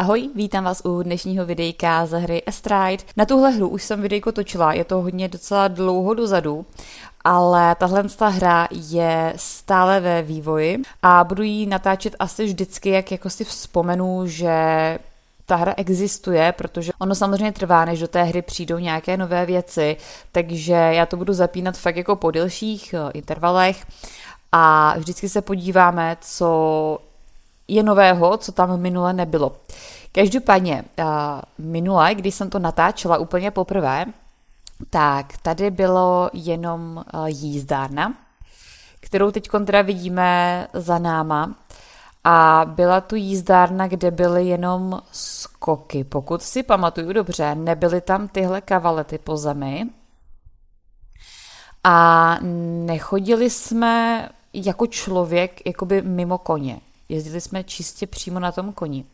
Ahoj, vítám vás u dnešního videjka ze hry Astride. Na tuhle hru už jsem videjko točila, je to hodně docela dlouho dozadu, ale tahle ta hra je stále ve vývoji a budu ji natáčet asi vždycky, jak jako si vzpomenu, že ta hra existuje, protože ono samozřejmě trvá, než do té hry přijdou nějaké nové věci, takže já to budu zapínat fakt jako po delších eh, intervalech a vždycky se podíváme, co je nového, co tam minule nebylo. Každopádně, eh, minule, když jsem to natáčela úplně poprvé, tak tady bylo jenom eh, jízdárna, kterou teď teda vidíme za náma. A byla tu jízdárna, kde byly jenom skoky. Pokud si pamatuju dobře, nebyly tam tyhle kavalety po zemi. A nechodili jsme jako člověk jakoby mimo koně. Jezdili jsme čistě přímo na tom koni.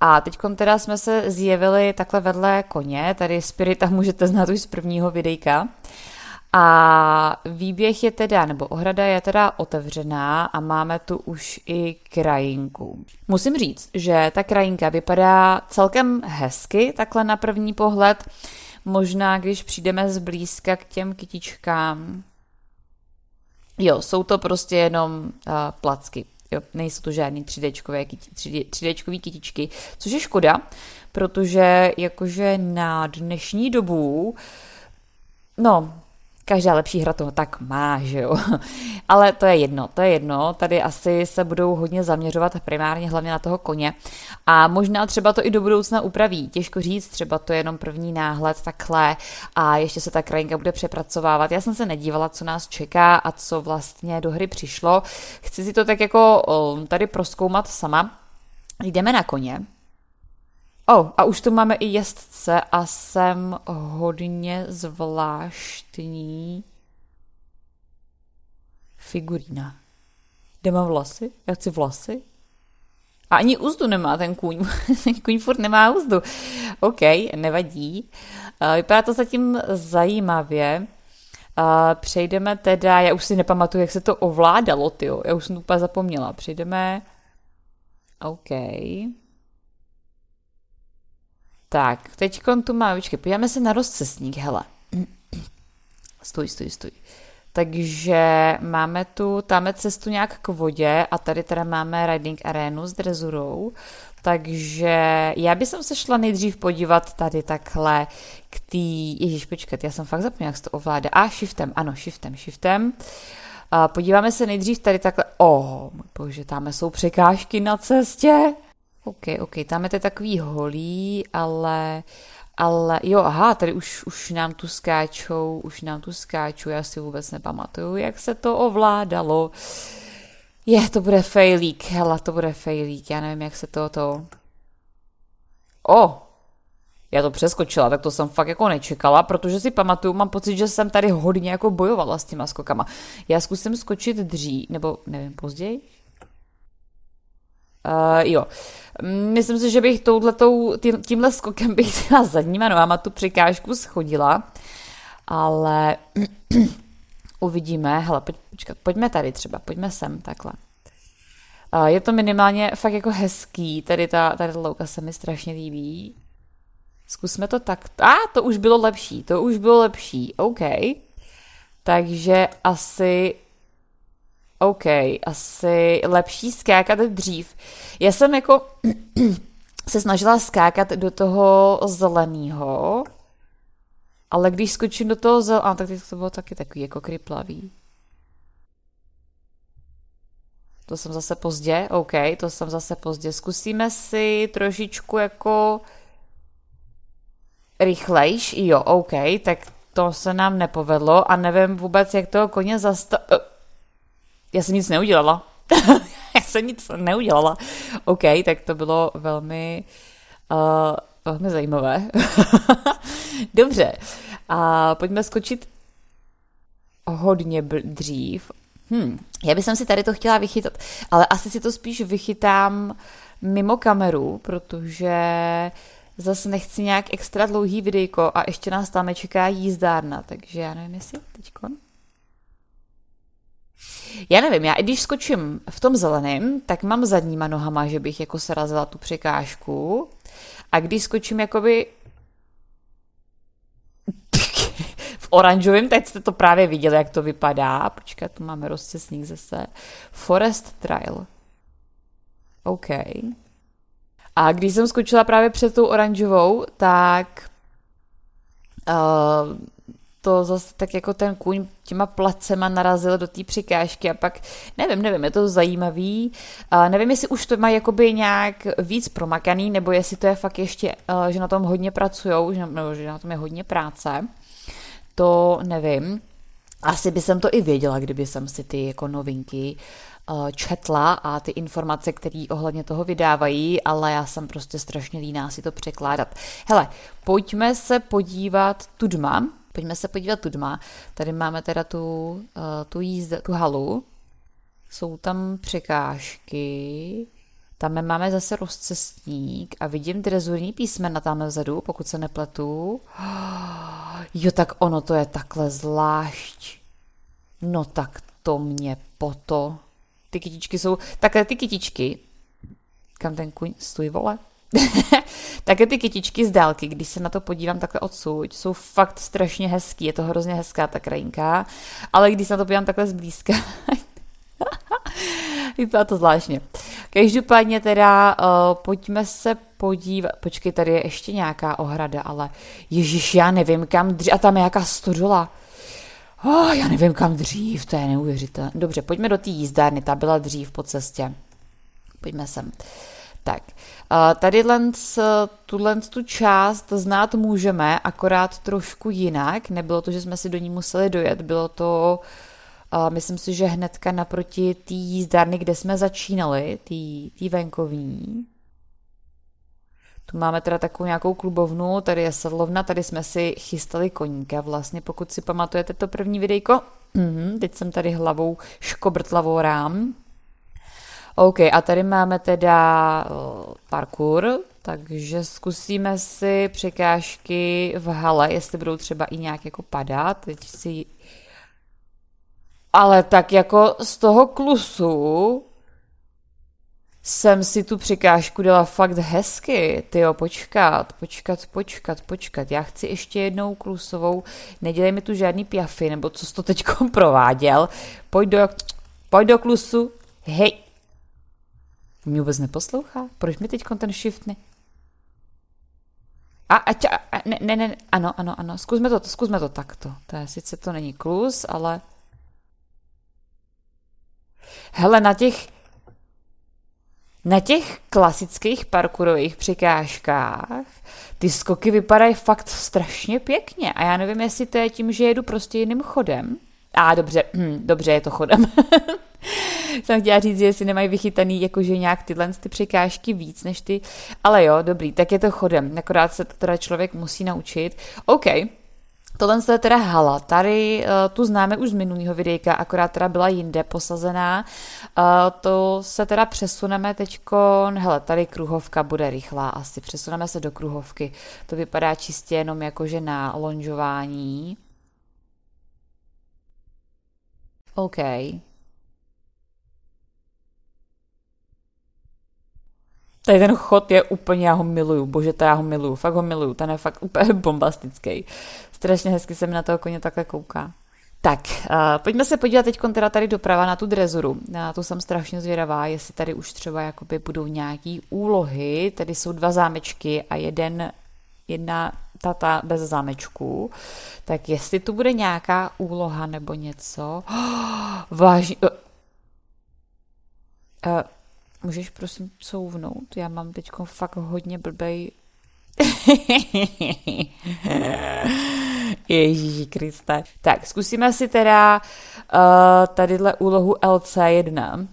A teď teda jsme se zjevili takhle vedle koně, tady Spirita můžete znát už z prvního videjka. A výběh je teda, nebo ohrada je teda otevřená a máme tu už i krajinku. Musím říct, že ta krajinka vypadá celkem hezky, takhle na první pohled. Možná, když přijdeme zblízka k těm kytičkám. Jo, jsou to prostě jenom uh, placky. Jo, nejsou to žádný 3 d 3 kytičky, což je škoda, protože jakože na dnešní dobu, no, každá lepší hra toho tak má, že jo. Ale to je jedno, to je jedno. Tady asi se budou hodně zaměřovat primárně hlavně na toho koně. A možná třeba to i do budoucna upraví. Těžko říct, třeba to je jenom první náhled takhle a ještě se ta krajinka bude přepracovávat. Já jsem se nedívala, co nás čeká a co vlastně do hry přišlo. Chci si to tak jako eh, tady proskoumat sama. Jdeme na koně, Oh, a už tu máme i jezdce a jsem hodně zvláštní figurína. Kde mám vlasy? Já chci vlasy? A ani úzdu nemá ten kůň. ten kůň furt nemá úzdu. OK, nevadí. Eh, vypadá to zatím zajímavě. Eh, přejdeme teda, já už si nepamatuju, jak se to ovládalo, tyjo. Já už jsem to úplně zapomněla. Přejdeme... OK. Tak, teď tu má, počkej, podíváme se na rozcestník, hele. Stoj, stoj, stoj. Takže máme tu, máme cestu nějak k vodě a tady teda máme riding arénu s drezurou. Takže já bych se šla nejdřív podívat tady takhle k tý... Ježíš, počkat, já jsem fakt zapomněla, jak se to ovládá. A shiftem, ano, shiftem, shiftem. A podíváme se nejdřív tady takhle... Oh, bože, tam jsou překážky na cestě. OK, OK, tam je to takový holý, ale, ale jo, aha, tady už, už nám tu skáčou, už nám tu skáčou, já si vůbec nepamatuju, jak se to ovládalo. Je, to bude fejlík, hela, to bude fejlík, já nevím, jak se to to... O, já to přeskočila, tak to jsem fakt jako nečekala, protože si pamatuju, mám pocit, že jsem tady hodně jako bojovala s těma skokama. Já zkusím skočit dřív, nebo nevím, později, Uh, jo. Myslím si, že bych touhletou, tím, tímhle skokem bych byla zadníma nohama tu překážku schodila, ale uvidíme. Hele, pojď, počkat, pojďme tady třeba, pojďme sem, takhle. Uh, je to minimálně fakt jako hezký, tady ta, tady ta louka se mi strašně líbí. Zkusme to tak. A, ah, to už bylo lepší, to už bylo lepší, OK. Takže asi OK, asi lepší skákat dřív. Já jsem jako se snažila skákat do toho zeleného, ale když skočím do toho zeleného, tak to bylo taky takový jako kryplavý. To jsem zase pozdě, OK, to jsem zase pozdě. Zkusíme si trošičku jako rychlejš, jo, OK, tak to se nám nepovedlo a nevím vůbec, jak toho koně zastavit já jsem nic neudělala. já jsem nic neudělala. OK, tak to bylo velmi, uh, velmi zajímavé. Dobře, a pojďme skočit hodně bl- dřív. Hm, já bych si tady to chtěla vychytat, ale asi si to spíš vychytám mimo kameru, protože zase nechci nějak extra dlouhý videjko a ještě nás tam čeká jízdárna, takže já nevím, jestli teďkon. Já nevím, já i když skočím v tom zeleném, tak mám zadníma nohama, že bych jako srazila tu překážku. A když skočím jakoby v oranžovém, teď jste to právě viděli, jak to vypadá. Počkat, tu máme rozcesník zase. Forest Trail. OK. A když jsem skočila právě před tou oranžovou, tak uh, to zase tak jako ten kůň těma placema narazil do té přikážky a pak, nevím, nevím, je to zajímavý. A nevím, jestli už to má jakoby nějak víc promakaný, nebo jestli to je fakt ještě, e, že na tom hodně pracujou, že, nebo že na tom je hodně práce. To nevím. Asi by jsem to i věděla, kdyby jsem si ty jako novinky e, četla a ty informace, které ohledně toho vydávají, ale já jsem prostě strašně líná si to překládat. Hele, pojďme se podívat tudma, Pojďme se podívat tudma. Tady máme teda tu, eh, tu, jízd, tu halu. Jsou tam překážky. Tam máme zase rozcestník a vidím drezurní písmena tam vzadu, pokud se nepletu. Jo, tak ono to je takhle zvlášť. No tak to mě poto. Ty kytičky jsou... Takhle ty kytičky. Kam ten kuň? Stůj, vole. Také ty kytičky z dálky, když se na to podívám takhle odsud, jsou fakt strašně hezký, je to hrozně hezká ta krajinka, ale když se na to podívám takhle zblízka, vypadá to zvláštně. Každopádně teda uh, pojďme se podívat, počkej, tady je ještě nějaká ohrada, ale ježíš, já nevím kam dřív, a tam je jaká stodola. Oh, já nevím kam dřív, to je neuvěřitelné. Dobře, pojďme do té jízdárny, ta byla dřív po cestě. Pojďme sem. Uh, tak, tady tuhle tu část znát můžeme, akorát trošku jinak. Nebylo to, že jsme si do ní museli dojet, bylo to, myslím si, že hnedka naproti té jízdárny, kde jsme začínali, té venkovní. Tu máme teda takovou nějakou klubovnu, tady je sedlovna, tady jsme si chystali koníka. Vlastně pokud si pamatujete to první videjko, mm, teď jsem tady hlavou škobrtlavou rám, OK, a tady máme teda eh, parkour, takže zkusíme si překážky v hale, jestli budou třeba i nějak jako padat. Teď si... Ale tak jako z toho klusu jsem si tu překážku dala fakt hezky. Ty jo, počkat, počkat, počkat, počkat. Já chci ještě jednou klusovou. Nedělej mi tu žádný piafy, nebo co jsi to teď prováděl. Pojď do, pojď do klusu. Hej, mě vůbec neposlouchá? Proč mi teď ten shift ne... A, a, tě, a ne, ne, ne, ano, ano, ano, zkusme to, zkusme to takto. To je, sice to není klus, ale... Hele, na těch, na těch klasických parkourových překážkách ty skoky vypadají fakt strašně pěkně a já nevím, jestli to je tím, že jedu prostě jiným chodem, a ah, dobře, hm, dobře, je to chodem. Jsem chtěla říct, že si nemají vychytaný jakože nějak tyhle ty překážky víc než ty, ale jo, dobrý, tak je to chodem, akorát se to teda člověk musí naučit. OK, Tohle je teda hala. Tady eh, tu známe už z minulého videjka, akorát teda byla jinde posazená. Eh, to se teda přesuneme teďkon, hele, tady kruhovka bude rychlá asi, přesuneme se do kruhovky. To vypadá čistě jenom jakože na lonžování. OK. Tady ten chod je úplně, já ho miluju, bože, to já ho miluju, fakt ho miluju, ten je fakt úplně bombastický. Strašně hezky se mi na toho koně takhle kouká. Tak, uh, pojďme se podívat teď teda tady doprava na tu drezuru. Na tu jsem strašně zvědavá, jestli tady už třeba jakoby budou nějaký úlohy. Tady jsou dva zámečky a jeden, jedna tata bez zamečků, tak jestli tu bude nějaká úloha nebo něco, oh, vážně, uh, uh, můžeš prosím couvnout? Já mám teď fakt hodně blbej Ježíši Kriste. Tak, zkusíme si teda uh, tadyhle úlohu LC1.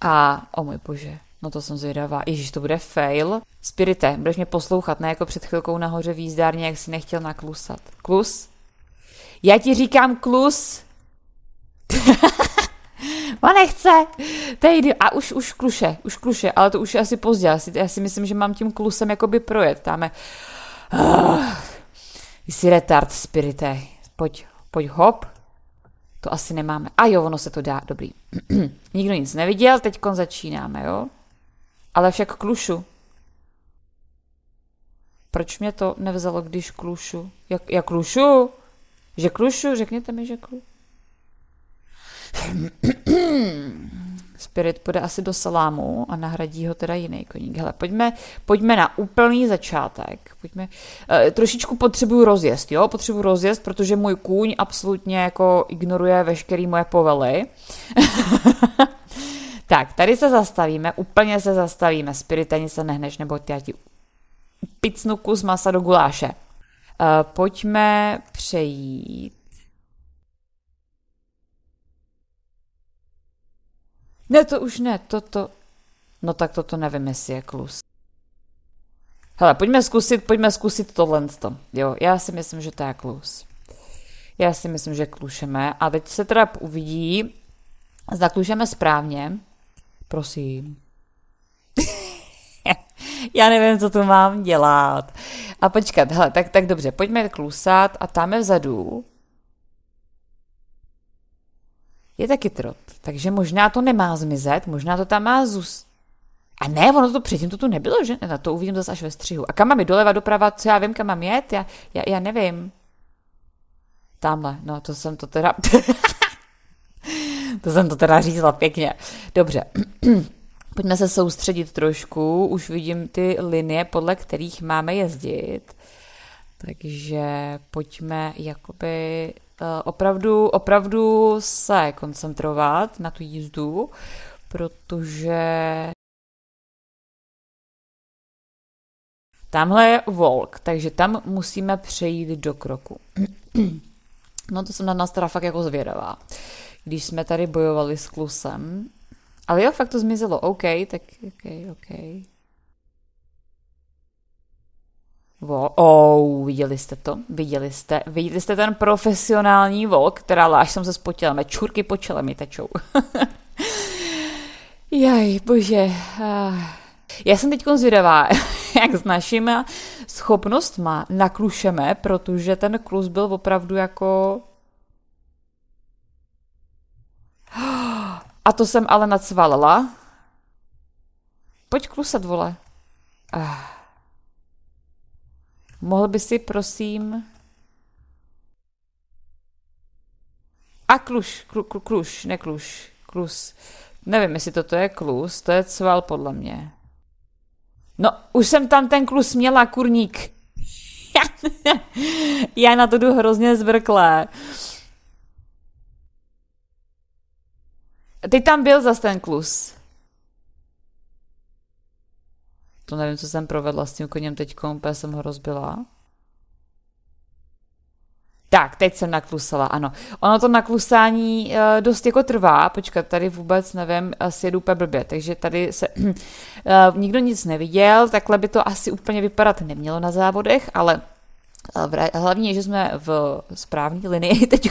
A, o oh můj bože, No to jsem zvědavá. Ježíš, to bude fail. Spirite, budeš mě poslouchat, ne jako před chvilkou nahoře výzdárně, jak si nechtěl naklusat. Klus? Já ti říkám klus! Ma nechce! To je A už, už kluše, už kluše, ale to už je asi pozdě. Já si, já si myslím, že mám tím klusem jakoby projet. Táme. Uh, jsi retard, spirite. Pojď, pojď hop. To asi nemáme. A jo, ono se to dá, dobrý. Nikdo nic neviděl, teď začínáme, jo? Ale však klušu. Proč mě to nevzalo, když klušu? Jak, jak klušu? Že klušu? Řekněte mi, že klušu. Spirit půjde asi do salámu a nahradí ho teda jiný koník. Hele, pojďme, pojďme na úplný začátek. Pojďme, e, trošičku potřebuju rozjezd, jo? Potřebuju rozjezd, protože můj kůň absolutně jako ignoruje veškeré moje povely. Tak, tady se zastavíme, úplně se zastavíme. Spirit, ani se nehneš, nebo já ti picnu kus masa do guláše. Uh, pojďme přejít. Ne, to už ne, toto. No tak toto nevím, jestli je klus. Hele, pojďme zkusit, pojďme zkusit tohle. Jo, já si myslím, že to je klus. Já si myslím, že klušeme. A teď se teda uvidí, zda klušeme správně. Prosím. Já nevím, co tu mám dělat. A počkat, hele, tak, tak dobře, pojďme klusat a tam je vzadu je taky trot. Takže možná to nemá zmizet, možná to tam má zůst. A ne, ono to předtím to tu nebylo, že? Na to uvidím zase až ve střihu. A kam mám Doleva, doprava, co já vím, kam mám jet? Já, já, já nevím. Tamhle, no to jsem to teda... to jsem to teda řízla pěkně. Dobře. Pojďme se soustředit trošku, už vidím ty linie, podle kterých máme jezdit. Takže pojďme jakoby eh, opravdu, opravdu se koncentrovat na tu jízdu, protože tamhle je Volk. takže tam musíme přejít do kroku. No to jsem na nás teda fakt jako zvědavá. Uh, když jsme tady bojovali s klusem. Ale jo, fakt to zmizelo. OK, tak OK, OK. Wow. Oh, viděli jste to? Viděli jste? Viděli jste ten profesionální vok, která láž jsem se spotila, mé čurky po čele mi tečou. Jaj, bože. Ah. Já jsem teď zvědavá, jak s našimi schopnostma naklušeme, protože ten klus byl opravdu jako A to jsem ale nacvalila. Pojď klusat, vole. Ah. Mohl by si, prosím... A kluš, klu, klu, kluš, ne kluš, klus. Nevím, jestli toto je klus, to je cval podle mě. No, už jsem tam ten klus měla, kurník. Já na to jdu hrozně zvrklé. Ty tam byl za ten klus. To nevím, co jsem provedla s tím koněm teď, úplně jsem ho rozbila. Tak, teď jsem naklusala, ano. Ono to naklusání eh, dost jako trvá, počkat, tady vůbec nevím, eh, asi jedu úplně blbě, takže tady se eh, nikdo nic neviděl, takhle by to asi úplně vypadat nemělo na závodech, ale hlavně, že jsme v správné linii teď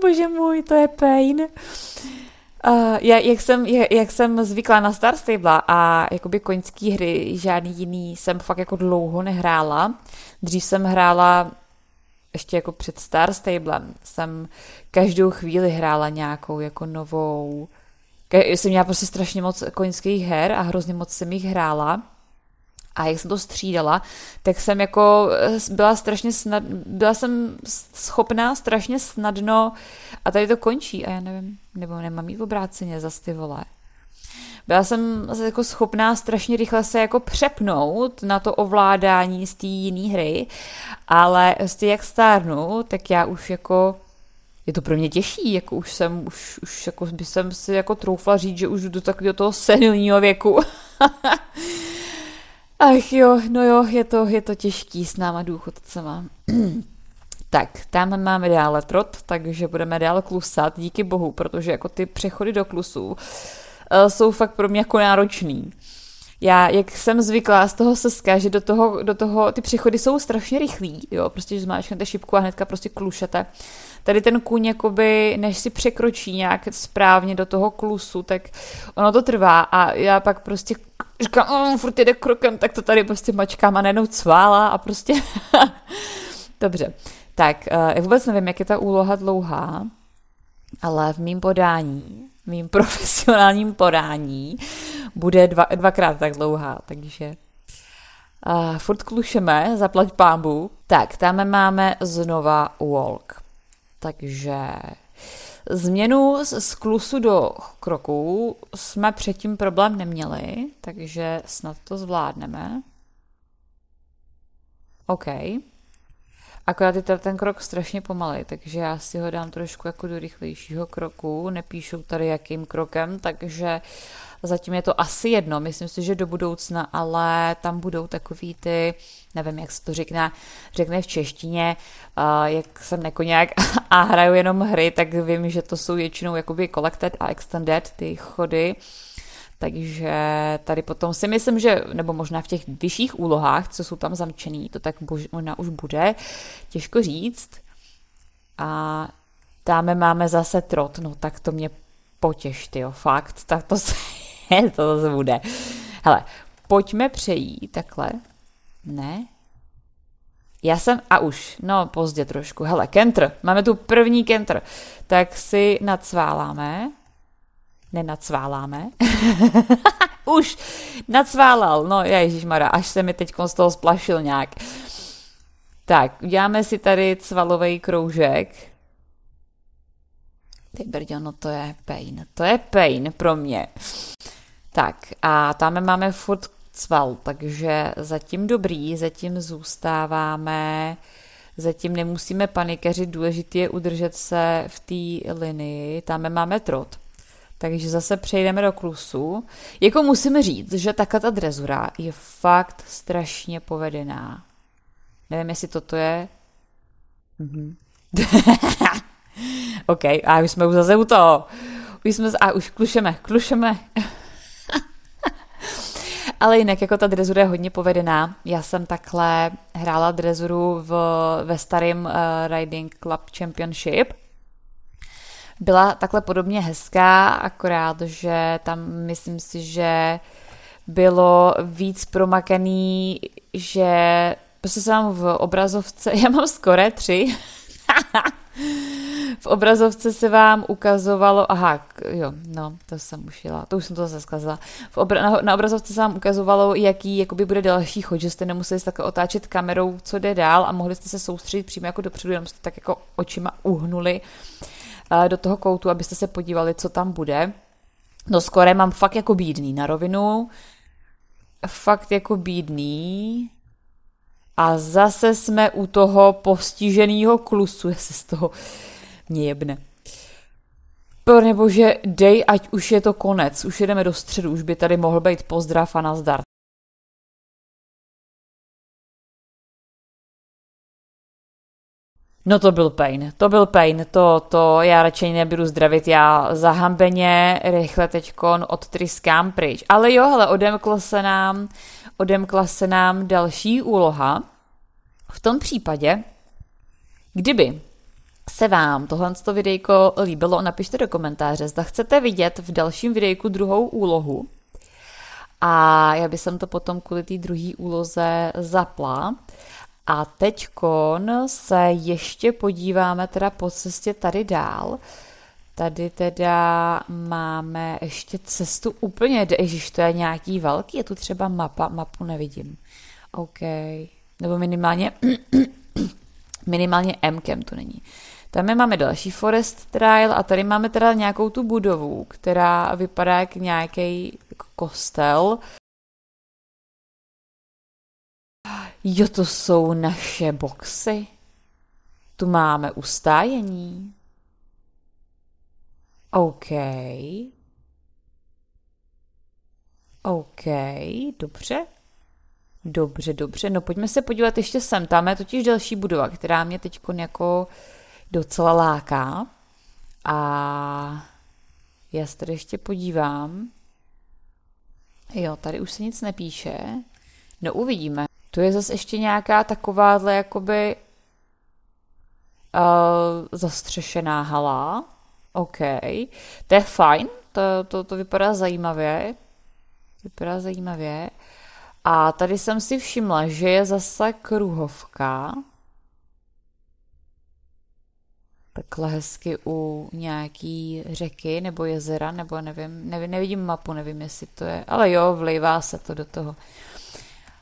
bože můj, to je pain. Uh, já, jak, jsem, jak, jak jsem zvyklá na Star Stable a jakoby koňský hry žádný jiný jsem fakt jako dlouho nehrála. Dřív jsem hrála ještě jako před Star Stablem jsem každou chvíli hrála nějakou jako novou. jsem měla prostě strašně moc koňských her a hrozně moc jsem jich hrála a jak jsem to střídala, tak jsem jako eh, byla strašně snad, byla jsem schopná strašně snadno a tady to končí a já nevím, nebo nemám jít obráceně za ty vole. Byla jsem jako schopná strašně rychle se jako přepnout na to ovládání z té jiné hry, ale prostě jak stárnu, tak já už jako je to pro mě těžší, jako už jsem, už, už jako by jsem si jako troufla říct, že už jdu do takového toho senilního věku. Ach jo, no jo, je to, je to těžký s náma důchodcema. Tak, tam máme dále trot, takže budeme dál klusat, díky bohu, protože jako ty přechody do klusů uh, jsou fakt pro mě jako náročný. Já, jak jsem zvyklá z toho seska, že do toho, do toho ty přechody jsou strašně rychlí, jo, prostě, že zmáčknete šipku a hnedka prostě klušete. Tady ten kůň, jakoby, než si překročí nějak správně do toho klusu, tak ono to trvá a já pak prostě říkám, mmm, furt jede krokem, tak to tady prostě mačkám a najednou cvála a prostě... Dobře, tak eh, já vůbec nevím, jak je ta úloha dlouhá, ale v mým podání, v mým profesionálním podání bude dva, dvakrát tak dlouhá, takže uh, furt klušeme, zaplať pámbu. Tak, tam máme znova walk. Takže Změnu z klusu do kroků jsme předtím problém neměli, takže snad to zvládneme. OK. Akorát je ten krok strašně pomalý, takže já si ho dám trošku jako do rychlejšího kroku. Nepíšu tady jakým krokem, takže uh, Zatím je to asi jedno, myslím si, že do budoucna, ale tam budou takový ty, nevím, jak se to řekne, řekne v češtině, uh, jak jsem nekoněk a hraju jenom hry, tak vím, že to jsou většinou jakoby collected a extended ty chody, takže tady potom si myslím, že, nebo možná v těch vyšších úlohách, co jsou tam zamčený, to tak bož, možná už bude, těžko říct. A dáme máme zase trot, no tak to mě potěš, jo, fakt, tak to se to zase bude. Hele, pojďme přejít takhle. Ne. Já jsem, a už, no pozdě trošku. Hele, kentr, máme tu první kentr. Tak si nacváláme. Nenacváláme. už, nacválal. No, Mara, až se mi teď z toho splašil nějak. Tak, uděláme si tady cvalový kroužek. Ty brďo, no to je pain. To je pain pro mě. Tak a tam máme furt cval, takže zatím dobrý, zatím zůstáváme, zatím nemusíme panikařit, důležité je udržet se v té linii, tam máme trot. Takže zase přejdeme do klusu. Jako musím říct, že takhle ta drezura je fakt strašně povedená. Nevím, jestli toto je... Mhm. OK, a už jsme už zase u toho. Už jsme, z... a už klušeme, klušeme. Ale jinak jako ta drezura je hodně povedená. Já jsem takhle hrála drezuru v, ve starém uh, Riding Club Championship. Byla takhle podobně hezká, akorát, že tam myslím si, že bylo víc promakaný, že prostě jsem v obrazovce, já mám skore tři, v obrazovce se vám ukazovalo, aha, jo, no, to jsem už jela, to už jsem to zase zkazila. V obra, na, na, obrazovce se vám ukazovalo, jaký jakoby bude další chod, že jste nemuseli také otáčet kamerou, co jde dál a mohli jste se soustředit přímo jako dopředu, jenom jste tak jako očima uhnuli eh, do toho koutu, abyste se podívali, co tam bude. No skoro mám fakt jako bídný na rovinu, fakt jako bídný. A zase jsme u toho postiženého klusu, jestli z toho mě jebne. Pro nebože, dej, ať už je to konec, už jedeme do středu, už by tady mohl být pozdrav a nazdar. No to byl pain, to byl pain, to, to já radši nebudu zdravit, já zahambeně rychle teďkon odtryskám pryč. Ale jo, hele, odemklo se nám odemkla se nám další úloha. V tom případě, kdyby se vám tohle videjko líbilo, napište do komentáře, zda chcete vidět v dalším videjku druhou úlohu. A já bych sem to potom kvůli té druhé úloze zapla. A teďkon se ještě podíváme teda po cestě tady dál. Tady teda máme ještě cestu úplně, ježiš, to je nějaký velký, je tu třeba mapa, mapu nevidím. OK, nebo minimálně, minimálně Mkem tu není. Tam je máme další Forest Trail a tady máme teda nějakou tu budovu, která vypadá jak nějaký kostel. Jo, to jsou naše boxy. Tu máme ustájení. OK. OK, dobře. Dobře, dobře. No pojďme se podívat ještě sem. Tam je totiž další budova, která mě teď jako docela láká. A já se tady ještě podívám. Jo, tady už se nic nepíše. No uvidíme. Tu je zase ještě nějaká takováhle jakoby uh, zastřešená hala. OK, to je fajn, to, to, to vypadá zajímavě. Vypadá zajímavě. A tady jsem si všimla, že je zase kruhovka. Takhle hezky u nějaký řeky nebo jezera, nebo nevím, nevím, nevidím mapu, nevím, jestli to je. Ale jo, vlivá se to do toho.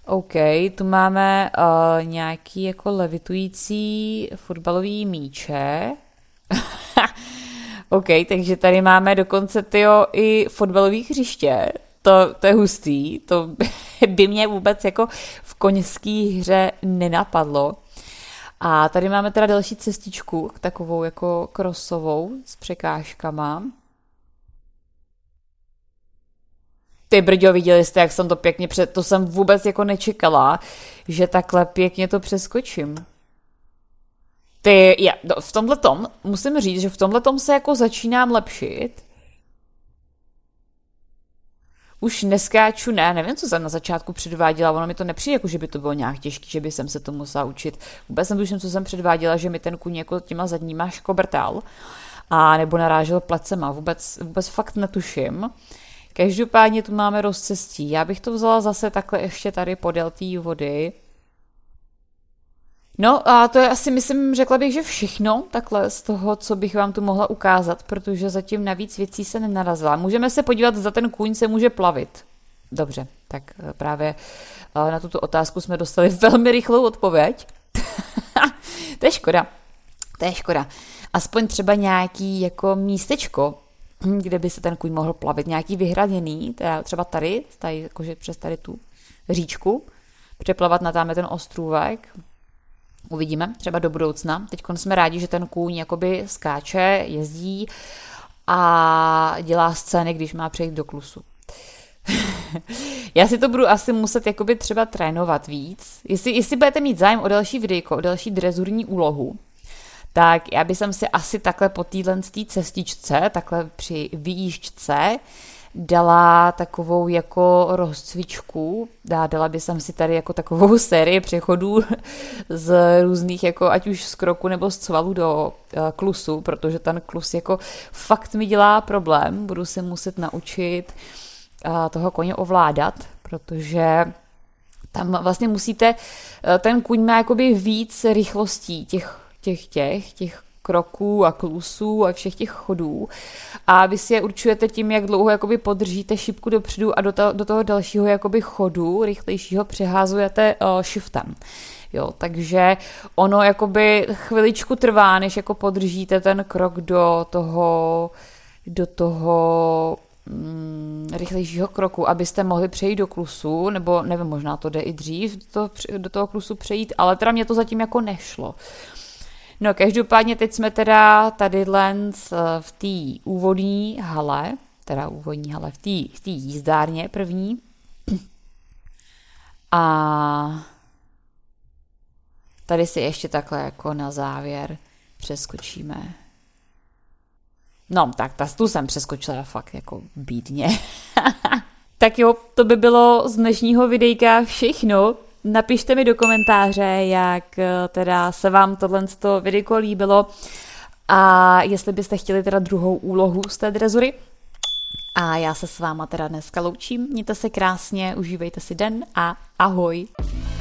OK, tu máme uh, nějaký jako levitující fotbalový míče. OK, takže tady máme dokonce tyjo, i fotbalový hřiště. To, to je hustý, to by mě vůbec jako v koňské hře nenapadlo. A tady máme teda další cestičku, takovou jako krosovou s překážkama. Ty brďo, viděli jste, jak jsem to pěkně před... To jsem vůbec jako nečekala, že takhle pěkně to přeskočím. Ty, je, no, v tomhle tom, musím říct, že v tomhle tom se jako začínám lepšit. Už neskáču, ne, nevím, co jsem na začátku předváděla, ono mi to nepřijde, jako že by to bylo nějak těžké, že by jsem se to musela učit. Vůbec netuším, co jsem předváděla, že mi ten kůň jako těma zadníma škobrtal a nebo narážel plecema, vůbec, vůbec fakt netuším. Každopádně tu máme rozcestí. Já bych to vzala zase takhle ještě tady podél té vody No a to je asi, myslím, řekla bych, že všechno takhle z toho, co bych vám tu mohla ukázat, protože zatím navíc věcí se nenarazila. Můžeme se podívat, za ten kůň se může plavit. Dobře, tak eh, právě eh, na tuto otázku jsme dostali velmi rychlou odpověď. to je škoda. To je škoda. Aspoň třeba nějaký jako místečko, hm, kde by se ten kůň mohl plavit, nějaký vyhraněný, třeba tady, tady jakože přes tady tu říčku, přeplavat na tam ten ostrůvek, Uvidíme třeba do budoucna. Teď jsme rádi, že ten kůň jakoby skáče, jezdí a dělá scény, když má přejít do klusu. Já si to budu asi muset jakoby třeba trénovat víc. Jestli, jestli budete mít zájem o další videjko, o další drezurní úlohu, tak já bych si asi takhle po téhle cestičce, takhle při výjížďce, dala takovou jako rozcvičku, dá, dala by jsem si tady jako takovou sérii přechodů z různých, jako ať už z kroku nebo z cvalu do eh, klusu, protože ten klus jako fakt mi dělá problém, budu se muset naučit eh, toho koně ovládat, protože tam vlastně musíte, eh, ten kuň má jakoby víc rychlostí těch těch těch, těch kroků a klusů a všech těch chodů. A vy si je určujete tím, jak dlouho jakoby podržíte šipku dopředu a do, to, do toho dalšího jakoby chodu, rychlejšího, přeházujete uh, eh, shiftem. Jo, takže ono jakoby chviličku trvá, než jako podržíte ten krok do toho, do toho mm, rychlejšího kroku, abyste mohli přejít do klusu, nebo nevím, možná to jde i dřív do toho, do toho klusu přejít, ale teda mě to zatím jako nešlo. Uh, No každopádně teď jsme teda tady lens eh, v té úvodní hale, teda úvodní hale, v té v tý jízdárně první. A tady si ještě takhle jako na závěr přeskočíme. No, tak ta, tu jsem přeskočila fakt jako bídně. tak jo, to by bylo z dnešního videjka všechno. Napište mi do komentáře, jak eh, teda se vám tohle video líbilo a jestli byste chtěli teda druhou úlohu z té drezury. A já se s váma teda dneska loučím. Mějte se krásně, užívejte si den a ahoj!